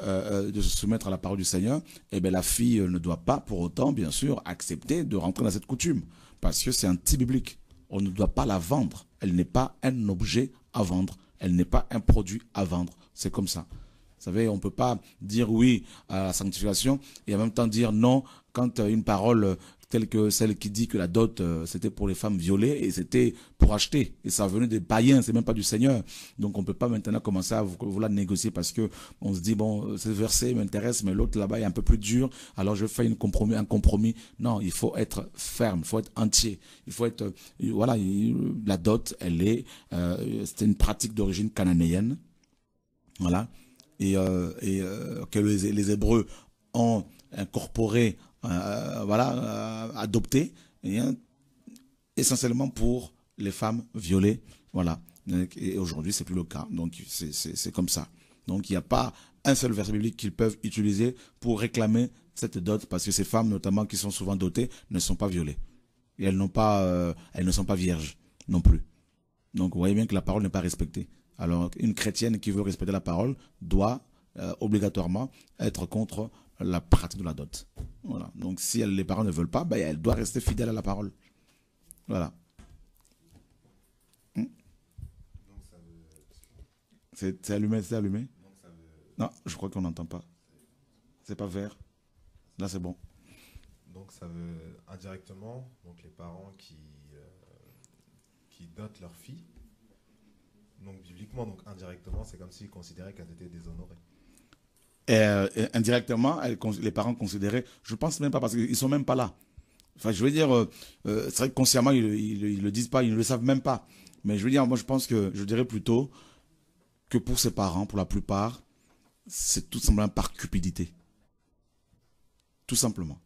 euh, de se soumettre à la parole du Seigneur, eh bien la fille ne doit pas pour autant, bien sûr, accepter de rentrer dans cette coutume. Parce que c'est anti-biblique. On ne doit pas la vendre. Elle n'est pas un objet à vendre. Elle n'est pas un produit à vendre. C'est comme ça. Vous savez, on ne peut pas dire oui à la sanctification et en même temps dire non quand euh, une parole euh, telle que celle qui dit que la dot, euh, c'était pour les femmes violées et c'était pour acheter. Et ça venait des païens, c'est même pas du Seigneur. Donc on ne peut pas maintenant commencer à vouloir négocier parce que on se dit, bon, ce verset m'intéresse, mais l'autre là-bas est un peu plus dur, alors je fais une compromis, un compromis. Non, il faut être ferme, il faut être entier. Il faut être, voilà, la dot, elle est, c'est c'était une pratique d'origine cananéenne. Voilà et, euh, euh, que les, Hébreux ont incorporé, euh, voilà, adopté, eh essentiellement pour les femmes violées, voilà. Et aujourd'hui, c'est plus le cas. Donc, c'est comme ça. Donc, il n'y a pas un seul verset biblique qu'ils peuvent utiliser pour réclamer cette dot, parce que ces femmes, notamment, qui sont souvent dotées, ne sont pas violées. Et elles, pas, elles ne sont pas vierges non plus. Donc, vous voyez bien que la parole n'est pas respectée. Alors, une chrétienne qui veut respecter la parole doit euh, obligatoirement être contre la pratique de la dot. Voilà. Donc, si elle, les parents ne veulent pas, ben, elle doit rester fidèle à la parole. Voilà. Hmm? C'est allumé, c'est allumé. Non, je crois qu'on n'entend pas. C'est pas vert. Là, c'est bon.
Donc ça veut indirectement, donc les parents qui, euh, qui dotent leur fille donc bibliquement, donc indirectement, c'est comme s'ils considéraient qu'elles étaient déshonorées.
Euh, euh, indirectement, les parents considéraient, je pense même pas parce qu'ils sont même pas là. Enfin, je veux dire, euh, c'est vrai que consciemment, ils, ne le disent pas, ils ne le savent même pas. Mais je veux dire, moi, je pense que, je dirais plutôt que pour ses parents, pour la plupart, c'est tout simplement par cupidité. Tout simplement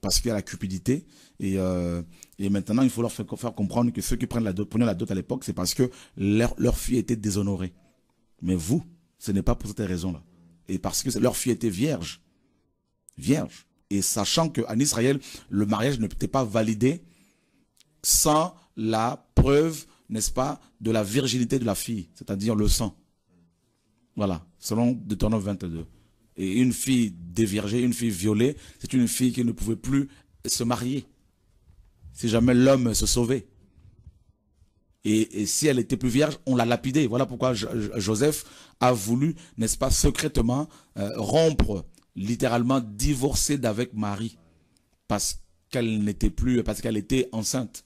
parce qu'il y a la cupidité. Et, euh, maintenant, il faut leur faire, comprendre que ceux qui prennent la dot, prenaient la dot à l'époque, c'est parce que leur, fille était déshonorée. Mais vous, ce n'est pas pour cette raison-là. Et parce que leur fille était vierge. Vierge. Et sachant qu'en Israël, le mariage ne peut pas validé sans la preuve, n'est-ce pas, de la virginité de la fille, c'est-à-dire le sang. Voilà, selon Deutéronome 22. Et une fille déviergée, une fille violée, c'est une fille qui ne pouvait plus se marier. Si jamais l'homme se sauvait. Et, si elle était plus vierge, on l'a lapidée. Voilà pourquoi Joseph a voulu, n'est-ce pas, secrètement euh, rompre, littéralement divorcer d'avec Marie. Parce qu'elle n'était plus, parce qu'elle était enceinte.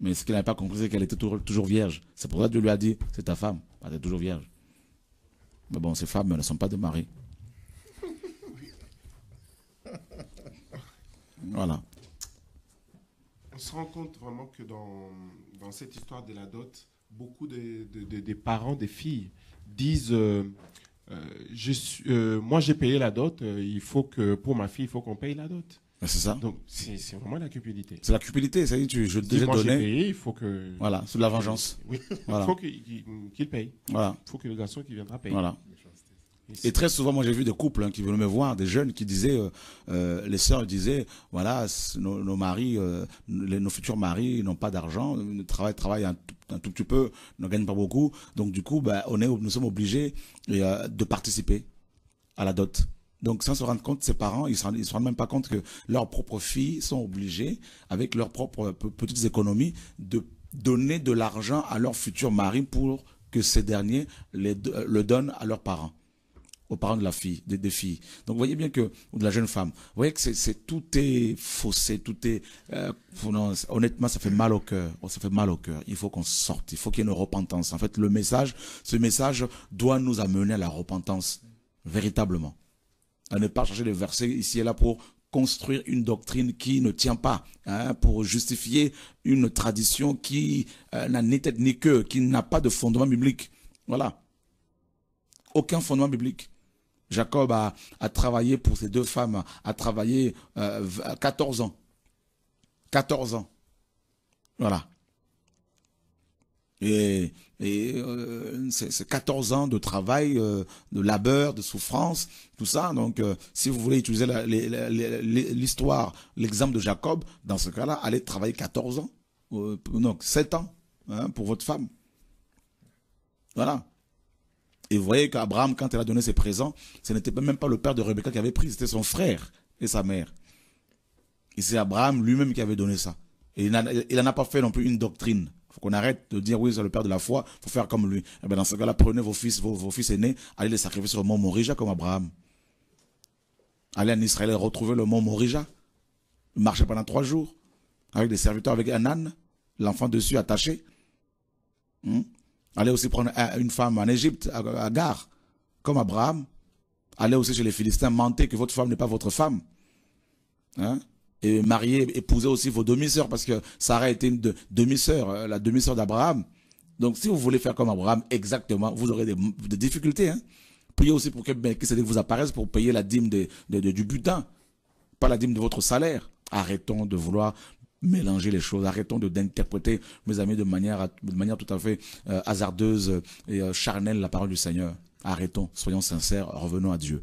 Mais ce qu'il n'avait pas compris, c'est qu'elle était toujours, vierge. C'est pour ça que Dieu lui a dit, c'est ta femme, elle est toujours vierge. Mais bon, ces femmes ne sont pas des maris. Voilà.
On se rend compte vraiment que dans, dans cette histoire de la dot, beaucoup de, des parents des filles disent euh, euh, je suis, euh, Moi, j'ai
payé la dot, il faut que, pour ma fille, il faut qu'on paye la dot. Ah, c'est ça. Donc, c'est vraiment la cupidité. C'est la cupidité, ça y est, je te donné. il faut que. Voilà, c'est de la vengeance. *laughs* il faut qu'il paye. Voilà. Il faut que le garçon qui viendra paye. Voilà. Et très souvent, moi j'ai vu des couples hein, qui venaient me voir, des jeunes qui disaient, euh, euh, les sœurs disaient, voilà, nos, maris, euh, nos futurs maris n'ont pas d'argent, travaillent, travaillent un, tout petit peu, ne gagnent pas beaucoup, donc du coup, ben, on est, nous sommes obligés de participer à la dot. Donc sans se rendre compte, ces parents, ils ne se, rendent, même pas compte que leurs propres filles sont obligées, avec leurs propres petites économies, de donner de l'argent à leurs futurs maris pour que ces derniers le donnent à leurs parents aux parents de la fille, des, filles. Donc vous voyez bien que, ou de la jeune femme, vous voyez que c'est tout est faussé, tout est... Euh, honnêtement, ça fait mal au cœur. Oh, ça fait mal au cœur. Il faut qu'on sorte, il faut qu'il y ait une repentance. En fait, le message, ce message doit nous amener à la repentance, véritablement. À ne pas chercher des versets ici et là pour construire une doctrine qui ne tient pas, hein, pour justifier une tradition qui euh, n'a ni tête ni queue, qui n'a pas de fondement biblique. Voilà. Aucun fondement biblique. Jacob a, travaillé pour ces deux femmes, a travaillé 14 euh, ans. 14 ans. Voilà. Et, euh, c'est 14 ans de travail, euh, de labeur, de souffrance, tout ça. Donc, si vous voulez utiliser l'histoire, l'exemple de Jacob, dans ce cas-là, allez travailler 14 ans, donc 7 ans hein, pour votre femme. Voilà. Et vous voyez qu'Abraham, quand elle a donné ses présents, ce n'était même pas le père de Rebecca qui avait pris, c'était son frère et sa mère. Et c'est Abraham lui-même qui avait donné ça. Et il n'en a pas fait non plus une doctrine. Il faut qu'on arrête de dire, oui, c'est le père de la foi, il faut faire comme lui. Eh ben, dans ce cas-là, prenez vos fils, vos, fils aînés, allez les sacrifier sur le mont Morija comme Abraham. Allez en Israël et retrouvez le mont Morija. Marchez pendant trois jours avec des serviteurs, avec un âne, l'enfant dessus attaché. Hmm? Allez aussi prendre une femme en Égypte, à Gare, comme Abraham. Allez aussi chez les Philistins, mentez que votre femme n'est pas votre femme. Hein? Et marier, épouser aussi vos demi-sœurs, parce que Sarah était une demi-sœur, euh, la demi-sœur d'Abraham. Donc si vous voulez faire comme Abraham, exactement, vous aurez des, difficultés. Hein. Priez aussi pour que ben, vous apparaisse pour payer la dîme du butin, pas la dîme de votre salaire. Arrêtons de vouloir mélanger les choses. Arrêtons de d'interpréter, mes amis, de manière, de manière tout à fait euh, hasardeuse et euh, charnelle la parole du Seigneur. Arrêtons, soyons sincères, revenons à Dieu.